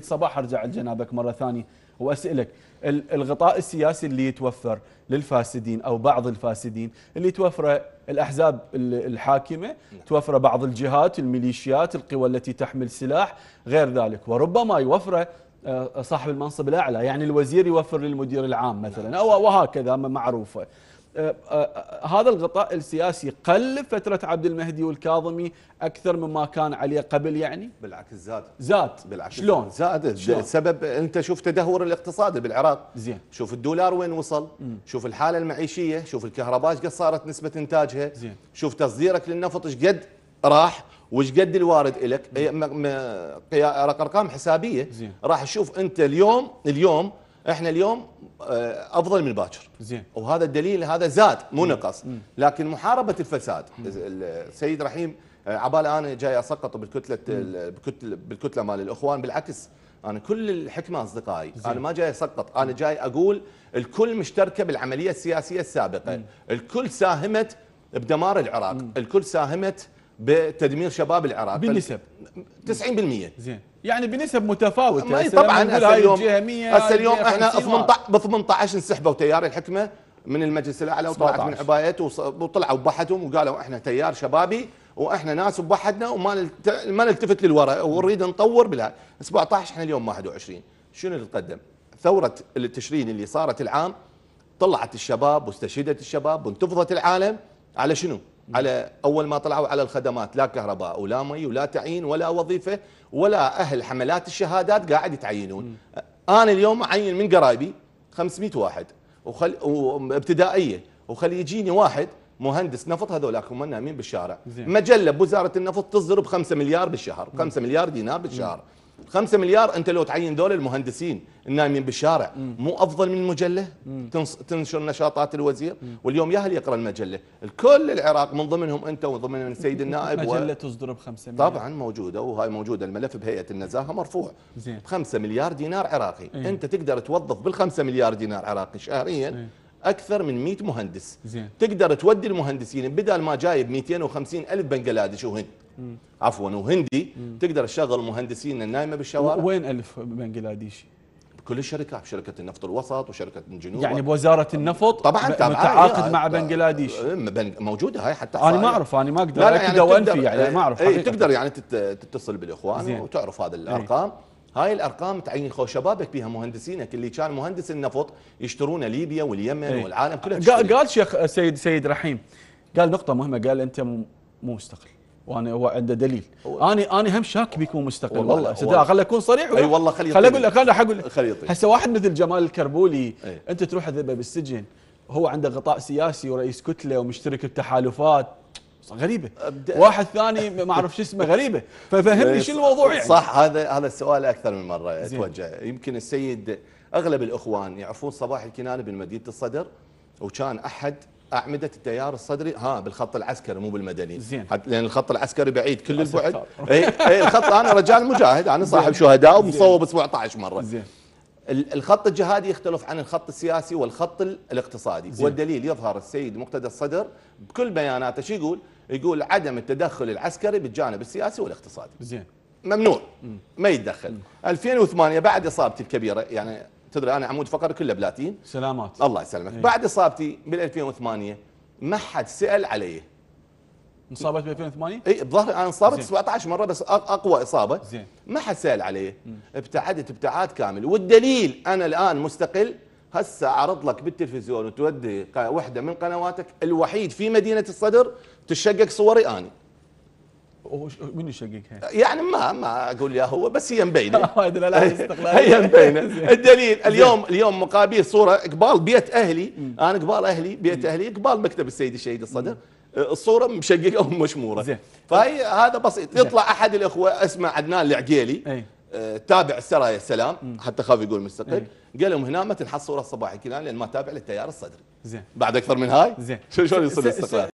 صباح ارجع لجنابك مره ثانيه واسالك الغطاء السياسي اللي يتوفر للفاسدين او بعض الفاسدين اللي توفره الاحزاب الحاكمه نعم. توفره بعض الجهات الميليشيات القوى التي تحمل سلاح غير ذلك وربما يوفره آه، صاحب المنصب الاعلى يعني الوزير يوفر للمدير العام مثلا او نعم. وهكذا معروفه آه، آه، آه، هذا الغطاء السياسي قل فترة عبد المهدي والكاظمي أكثر مما كان عليه قبل يعني بالعكس زاد زاد بالعكس شلون زاد السبب أنت شوف تدهور الاقتصاد بالعراق زين شوف الدولار وين وصل مم. شوف الحالة المعيشية شوف الكهرباء قد صارت نسبة إنتاجها زين شوف تصديرك للنفط قد راح وش قد الوارد لك ارقام حسابيه زين. راح تشوف انت اليوم اليوم احنا اليوم آه، افضل من باكر زين وهذا الدليل هذا زاد مو نقص لكن محاربه الفساد السيد رحيم آه، عبالي انا جاي اسقط بالكتله بالكتله, بالكتلة مال الاخوان بالعكس انا كل الحكمه اصدقائي زي. انا ما جاي اسقط انا جاي اقول الكل مشتركه بالعمليه السياسيه السابقه الكل ساهمت بدمار العراق الكل ساهمت بتدمير شباب العراق بالنسب 90% زين يعني بنسب متفاوته ما طبعا هسه اليوم هسه اليوم احنا ب 18 انسحبوا تيار الحكمه من المجلس الاعلى وطلعت من عبايات وطلعوا ببحثهم وقالوا احنا تيار شبابي واحنا ناس بوحدنا وما ما نلتفت للوراء ونريد نطور بلا 17 احنا اليوم 21 شنو اللي تقدم؟ ثوره التشرين اللي صارت العام طلعت الشباب واستشهدت الشباب وانتفضت العالم على شنو؟ نعم. على اول ما طلعوا على الخدمات لا كهرباء ولا مي ولا تعيين ولا وظيفه ولا اهل حملات الشهادات قاعد يتعينون انا اليوم اعين من قرايبي 500 واحد وخل... وابتدائيه وخلي يجيني واحد مهندس نفط هذولاك هم نايمين بالشارع مجله بوزاره النفط تصدر ب 5 مليار بالشهر 5 مليار دينار بالشهر مم. 5 مليار انت لو تعين دول المهندسين النايمين بالشارع مو افضل من المجله تنشر نشاطات الوزير واليوم ياهل يقرا المجله الكل العراق من ضمنهم انت ومن ضمن السيد النائب مجله تصدر ب 5 مليار طبعا موجوده وهاي موجوده الملف بهيئه النزاهه مرفوع زين 5 مليار دينار عراقي ايه؟ انت تقدر توظف بال 5 مليار دينار عراقي شهريا ايه؟ اكثر من 100 مهندس زين. تقدر تودي المهندسين بدل ما جايب 250 الف بنجلاديش وهند مم. عفوا وهندي مم. تقدر تشغل المهندسين النايمه بالشوارع وين الف بنجلاديشي؟ بكل الشركات شركه النفط الوسط وشركه الجنوب يعني بوزاره النفط طبعا متعاقد مع آه، آه، بنجلاديش آه، موجوده هاي حتى انا ما اعرف انا ما اقدر لا يعني وانفي يعني ما اعرف اي تقدر يعني تتصل بالاخوان زين. وتعرف هذه إيه. الارقام ايه. هاي الارقام تعين خو شبابك بيها مهندسينك اللي كان مهندس النفط يشترون ليبيا واليمن ايه. والعالم كله قال شيخ سيد سيد رحيم قال نقطه مهمه قال انت مو مستقل وانا هو عنده دليل انا انا هم شاك بيكون مستقل والله, استاذ خلي اكون صريح اي والله خليطي خلي اقول لك انا حقول هسه واحد مثل جمال الكربولي أي. انت تروح تذبه بالسجن هو عنده غطاء سياسي ورئيس كتله ومشترك بتحالفات غريبه أبدأ. واحد ثاني ما اعرف شو اسمه غريبه ففهمني إيه، شو الموضوع يعني صح هذا هذا السؤال اكثر من مره توجه يمكن السيد اغلب الاخوان يعرفون صباح الكناني بمدينه الصدر وكان احد اعمده التيار الصدري ها بالخط العسكري مو بالمدني زين لان الخط العسكري بعيد كل البعد اي اي الخط انا رجال مجاهد انا صاحب شهداء ومصوب 17 مره زين الخط الجهادي يختلف عن الخط السياسي والخط الاقتصادي زين. والدليل يظهر السيد مقتدى الصدر بكل بياناته شو يقول يقول عدم التدخل العسكري بالجانب السياسي والاقتصادي زين ممنوع ما يتدخل 2008 بعد اصابتي الكبيره يعني تدري انا عمود فقري كله بلاتين سلامات الله يسلمك ايه. بعد اصابتي بال 2008 ما حد سال علي انصابت ب 2008 اي بظهر انا انصابت 17 مره بس اقوى اصابه زين ما حد سال علي ابتعدت ابتعاد كامل والدليل انا الان مستقل هسه اعرض لك بالتلفزيون وتودي وحده من قنواتك الوحيد في مدينه الصدر تشقق صوري اني مين يشقق يعني ما ما اقول يا هو بس هي مبينه هي مبينه الدليل اليوم اليوم مقابيل صوره قبال بيت اهلي انا قبال اهلي بيت اهلي قبال مكتب السيد الشهيد الصدر أه، الصوره مشققه ومشموره زين فهي هذا بسيط يطلع احد الاخوه اسمه عدنان العقيلي أه، تابع السرايا السلام حتى خاف يقول مستقل قال لهم هنا ما تنحط صوره صباحي كنان لان ما تابع للتيار الصدري زين بعد اكثر من هاي زين شلون يصير الاستقلال